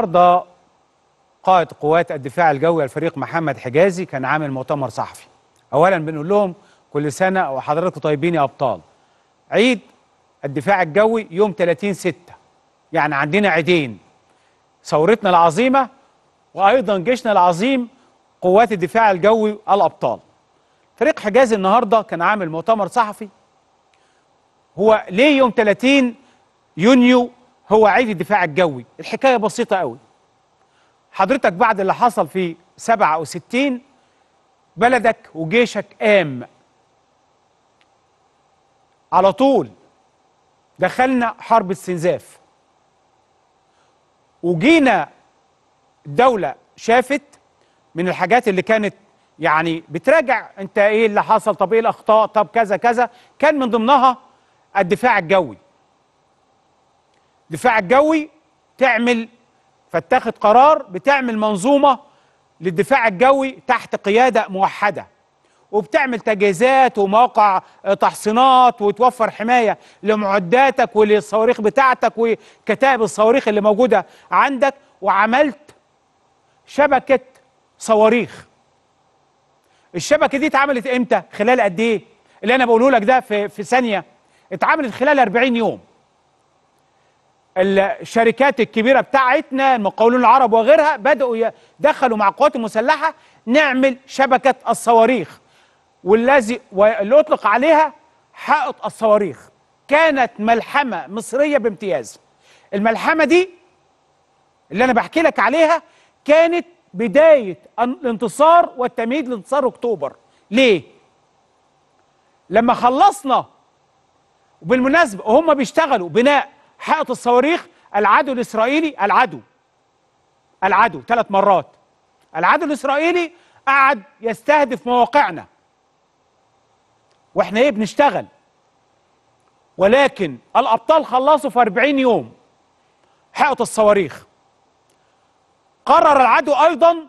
النهارده قائد قوات الدفاع الجوي الفريق محمد حجازي كان عامل مؤتمر صحفي. اولا بنقول لهم كل سنه وحضراتكم طيبين يا ابطال. عيد الدفاع الجوي يوم 30 6 يعني عندنا عيدين ثورتنا العظيمه وايضا جيشنا العظيم قوات الدفاع الجوي الابطال. فريق حجازي النهارده كان عامل مؤتمر صحفي هو ليه يوم 30 يونيو هو عيد الدفاع الجوي الحكاية بسيطة قوي حضرتك بعد اللي حصل في 67 بلدك وجيشك قام على طول دخلنا حرب استنزاف وجينا الدولة شافت من الحاجات اللي كانت يعني بتراجع انت ايه اللي حصل طب ايه الاخطاء طب كذا كذا كان من ضمنها الدفاع الجوي الدفاع الجوي تعمل فاتخذ قرار بتعمل منظومه للدفاع الجوي تحت قياده موحده وبتعمل تجهيزات ومواقع تحصينات وتوفر حمايه لمعداتك وللصواريخ بتاعتك وكتائب الصواريخ اللي موجوده عندك وعملت شبكه صواريخ الشبكه دي اتعملت امتى خلال قد ايه اللي انا بقوله لك ده في في ثانيه اتعملت خلال 40 يوم الشركات الكبيره بتاعتنا المقاولون العرب وغيرها بداوا دخلوا مع القوات المسلحه نعمل شبكه الصواريخ والذي واللي اطلق عليها حائط الصواريخ كانت ملحمه مصريه بامتياز الملحمه دي اللي انا بحكي لك عليها كانت بدايه الانتصار والتمهيد لانتصار اكتوبر ليه لما خلصنا وبالمناسبه وهم بيشتغلوا بناء حائط الصواريخ العدو الاسرائيلي العدو العدو ثلاث مرات العدو الاسرائيلي قعد يستهدف مواقعنا واحنا ايه بنشتغل ولكن الابطال خلصوا في 40 يوم حائط الصواريخ قرر العدو ايضا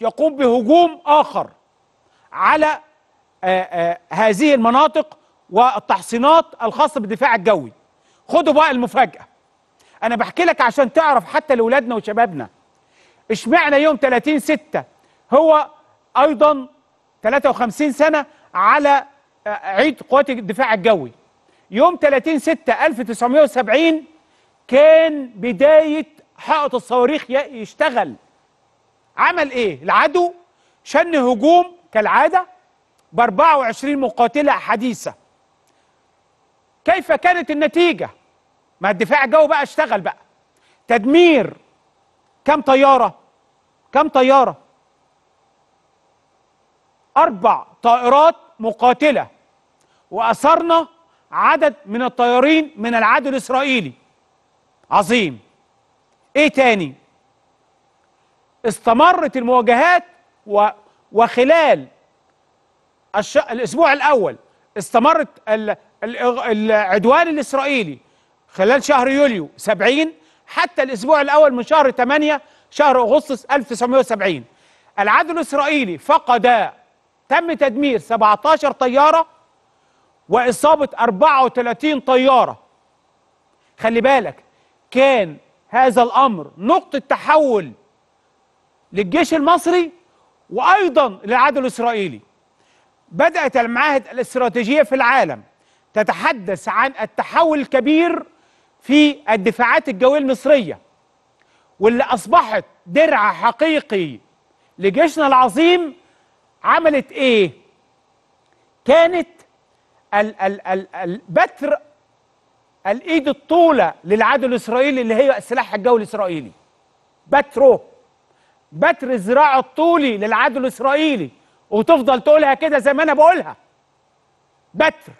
يقوم بهجوم اخر على آآ آه، آآ آه، هذه المناطق والتحصينات الخاصه بالدفاع الجوي خدوا بقى المفاجأة أنا بحكي لك عشان تعرف حتى لأولادنا وشبابنا اشمعنى يوم 30 6 هو أيضا 53 سنة على آه، عيد قوات الدفاع الجوي يوم 30 6 1970 كان بداية حائط الصواريخ يشتغل عمل ايه العدو شن هجوم كالعادة ب 24 مقاتلة حديثة كيف كانت النتيجة ما الدفاع الجوي بقى اشتغل بقى تدمير كم طيارة كم طيارة أربع طائرات مقاتلة وأثرنا عدد من الطيارين من العدو الإسرائيلي عظيم إيه تاني استمرت المواجهات و... وخلال الش... الأسبوع الأول استمرت ال... العدوان الإسرائيلي خلال شهر يوليو 70 حتى الأسبوع الأول من شهر 8 شهر أغسطس 1970 العدو الإسرائيلي فقد تم تدمير 17 طيارة وإصابة 34 طيارة خلي بالك كان هذا الأمر نقطة تحول للجيش المصري وأيضا للعدو الإسرائيلي بدأت المعاهد الاستراتيجية في العالم تتحدث عن التحول الكبير في الدفاعات الجوية المصرية واللي أصبحت درع حقيقي لجيشنا العظيم عملت إيه؟ كانت ال ال ال البتر الإيد الطولة للعدو الإسرائيلي اللي هي السلاح الجوي الإسرائيلي بترو بتر الذراع الطولي للعدو الإسرائيلي وتفضل تقولها كده زي ما أنا بقولها بتر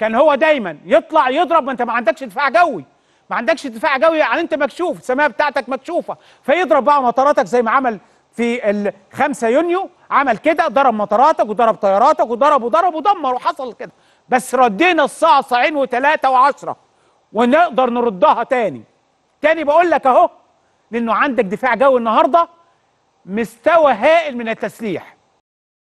كان هو دايما يطلع يضرب ما انت ما عندكش دفاع جوي ما عندكش دفاع جوي يعني انت مكشوف السماء بتاعتك مكشوفه فيضرب بقى مطاراتك زي ما عمل في ال 5 يونيو عمل كده ضرب مطاراتك وضرب طياراتك وضرب وضرب ودمر وحصل كده بس ردينا الصعصعين وثلاثة وعشرة ونقدر نردها تاني تاني بقول لك اهو لانه عندك دفاع جوي النهارده مستوى هائل من التسليح